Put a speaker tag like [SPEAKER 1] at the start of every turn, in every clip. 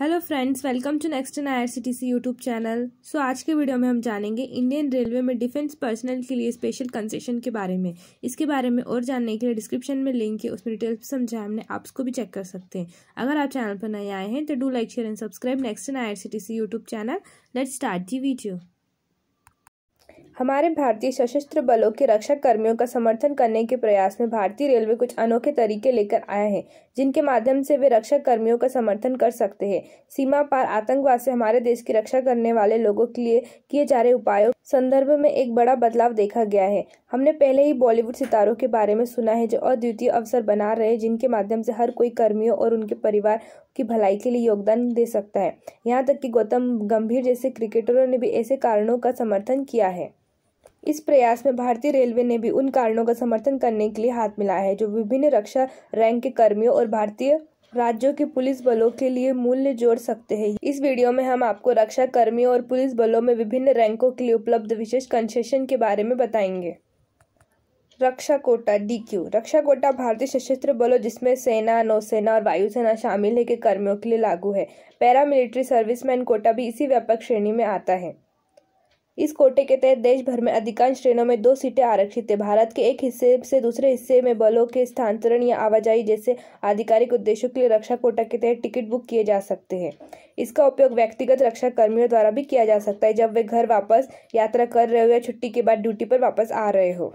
[SPEAKER 1] hello friends welcome to next in I YouTube channel so आज के video में हम जानेंगे इंडियन रेलवे में डिफेंस पर्सनल के लिए स्पेशल कंसेशन के बारे में इसके बारे में और जानने के लिए डिस्क्रिप्शन में लिंक है उसमें डिटेल्स समझाया हमने आप उसको भी चेक कर सकते हैं अगर आप चैनल पर नए आए हैं तो do like share and subscribe next in I YouTube channel let start the video हमारे भारतीय सशस्त्र बलों के रक्षा कर्मियों का समर्थन करने के प्रयास में भारतीय रेलवे कुछ अनोखे तरीके लेकर आए हैं जिनके माध्यम से वे रक्षा कर्मियों का समर्थन कर सकते हैं सीमा पार आतंकवाद से हमारे देश की रक्षा करने वाले लोगों के लिए किए जा रहे उपायों संदर्भ में एक बड़ा बदलाव देखा गया है हमने पहले ही बॉलीवुड सितारों के बारे में सुना है जो अद्वितीय अवसर बना रहे हैं जिनके माध्यम से हर कोई कर्मियों और उनके परिवार की भलाई के लिए योगदान दे सकता है यहाँ तक कि गौतम गंभीर जैसे क्रिकेटरों ने भी ऐसे कारणों का समर्थन किया है इस प्रयास में भारतीय रेलवे ने भी उन कारणों का समर्थन करने के लिए हाथ मिलाया है जो विभिन्न रक्षा रैंक के कर्मियों और भारतीय राज्यों के पुलिस बलों के लिए मूल्य जोड़ सकते हैं इस वीडियो में हम आपको रक्षा कर्मियों और पुलिस बलों में विभिन्न रैंकों के लिए उपलब्ध विशेष कंसेशन के बारे में बताएंगे रक्षा कोटा डी क्यू रक्षा कोटा भारतीय सशस्त्र बलों जिसमें सेना नौसेना और वायुसेना शामिल है के कर्मियों के लिए लागू है पैरामिलिट्री सर्विसमैन कोटा भी इसी व्यापक श्रेणी में आता है इस कोटे के तहत देश भर में अधिकांश ट्रेनों में दो सीटें आरक्षित है भारत के एक हिस्से से दूसरे हिस्से में बलों के स्थानांतरण या आवाजाही जैसे आधिकारिक उद्देश्यों के लिए रक्षा कोटा के तहत टिकट बुक किए जा सकते हैं इसका उपयोग व्यक्तिगत रक्षा कर्मियों द्वारा भी किया जा सकता है जब वे घर वापस यात्रा कर रहे हो या छुट्टी के बाद ड्यूटी पर वापस आ रहे हो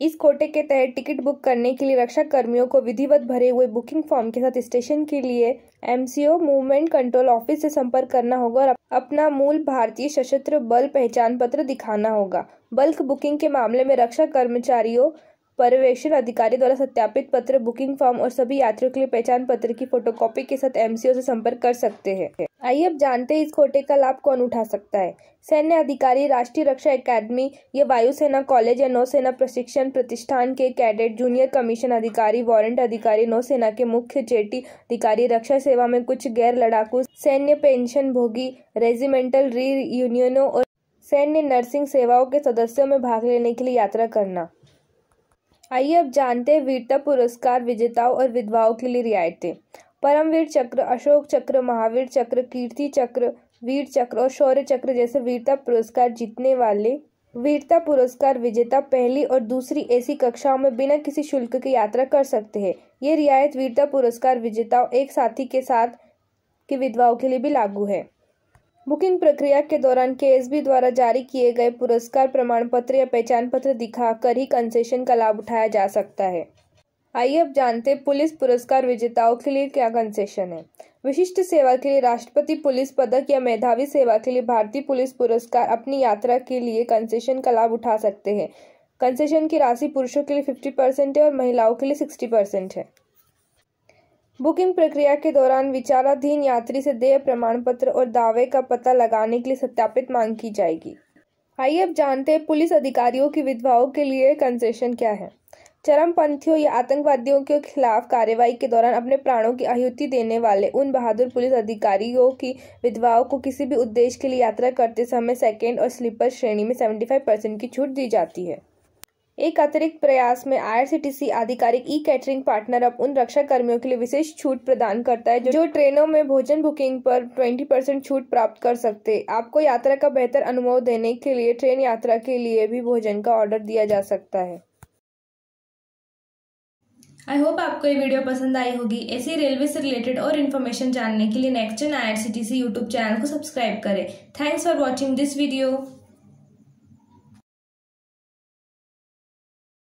[SPEAKER 1] इस कोटे के तहत टिकट बुक करने के लिए रक्षा कर्मियों को विधिवत भरे हुए बुकिंग फॉर्म के साथ स्टेशन के लिए एमसीओ मूवमेंट कंट्रोल ऑफिस से संपर्क करना होगा और अपना मूल भारतीय सशस्त्र बल पहचान पत्र दिखाना होगा बल्क बुकिंग के मामले में रक्षा कर्मचारियों पर्यवेक्षण अधिकारी द्वारा सत्यापित पत्र बुकिंग फॉर्म और सभी यात्रियों के लिए पहचान पत्र की फोटोकॉपी के साथ एमसीओ से संपर्क कर सकते हैं आइए अब जानते हैं इस खोटे का लाभ कौन उठा सकता है सैन्य अधिकारी राष्ट्रीय रक्षा एकेडमी या वायुसेना कॉलेज या नौसेना प्रशिक्षण प्रतिष्ठान के कैडेट जूनियर कमीशन अधिकारी वारंट अधिकारी नौसेना के मुख्य चेटी अधिकारी रक्षा सेवा में कुछ गैर लड़ाकू सैन्य पेंशन भोगी रेजिमेंटल री यूनियनों और सैन्य नर्सिंग सेवाओं के सदस्यों में भाग लेने के लिए यात्रा करना आइए अब जानते हैं वीरता पुरस्कार विजेताओं और विधवाओं के लिए रियायतें परमवीर चक्र अशोक चक्र महावीर चक्र कीर्ति चक्र वीर चक्र और शौर्य चक्र जैसे वीरता पुरस्कार जीतने वाले वीरता पुरस्कार विजेता पहली और दूसरी ऐसी कक्षाओं में बिना किसी शुल्क की यात्रा कर सकते हैं ये रियायत वीरता पुरस्कार विजेताओं एक साथी के साथ की विधवाओं के लिए भी लागू है बुकिंग प्रक्रिया के दौरान के द्वारा जारी किए गए पुरस्कार प्रमाण पत्र या पहचान पत्र दिखाकर ही कंसेशन का लाभ उठाया जा सकता है आइए अब जानते पुलिस पुरस्कार विजेताओं के लिए क्या कंसेशन है विशिष्ट सेवा के लिए राष्ट्रपति पुलिस पदक या मेधावी सेवा के लिए भारतीय पुलिस पुरस्कार अपनी यात्रा के लिए कंसेशन का लाभ उठा सकते हैं कंसेशन की राशि पुरुषों के लिए फिफ्टी परसेंट है और महिलाओं के लिए सिक्सटी परसेंट है बुकिंग प्रक्रिया के दौरान विचाराधीन यात्री से देय प्रमाण पत्र और दावे का पता लगाने के लिए सत्यापित मांग की जाएगी आइए अब जानते हैं पुलिस अधिकारियों की विधवाओं के लिए कंसेशन क्या है चरमपंथियों या आतंकवादियों के खिलाफ कार्रवाई के दौरान अपने प्राणों की आहुति देने वाले उन बहादुर पुलिस अधिकारियों की विधवाओं को किसी भी उद्देश्य के लिए यात्रा करते समय सेकेंड और स्लीपर श्रेणी में सेवेंटी परसेंट की छूट दी जाती है एक अतिरिक्त प्रयास में आईआरसीटीसी आधिकारिक ई कैटरिंग पार्टनर अब उन रक्षा कर्मियों के लिए विशेष छूट प्रदान करता है जो ट्रेनों में भोजन बुकिंग पर 20 परसेंट छूट प्राप्त कर सकते आपको यात्रा का बेहतर अनुभव देने के लिए ट्रेन यात्रा के लिए भी भोजन का ऑर्डर दिया जा सकता है आई होप आपको ये वीडियो पसंद आई होगी ऐसी रेलवे से रिलेटेड और इन्फॉर्मेशन जानने के लिए next gen I YouTube channel को सब्सक्राइब करें thanks for watching this video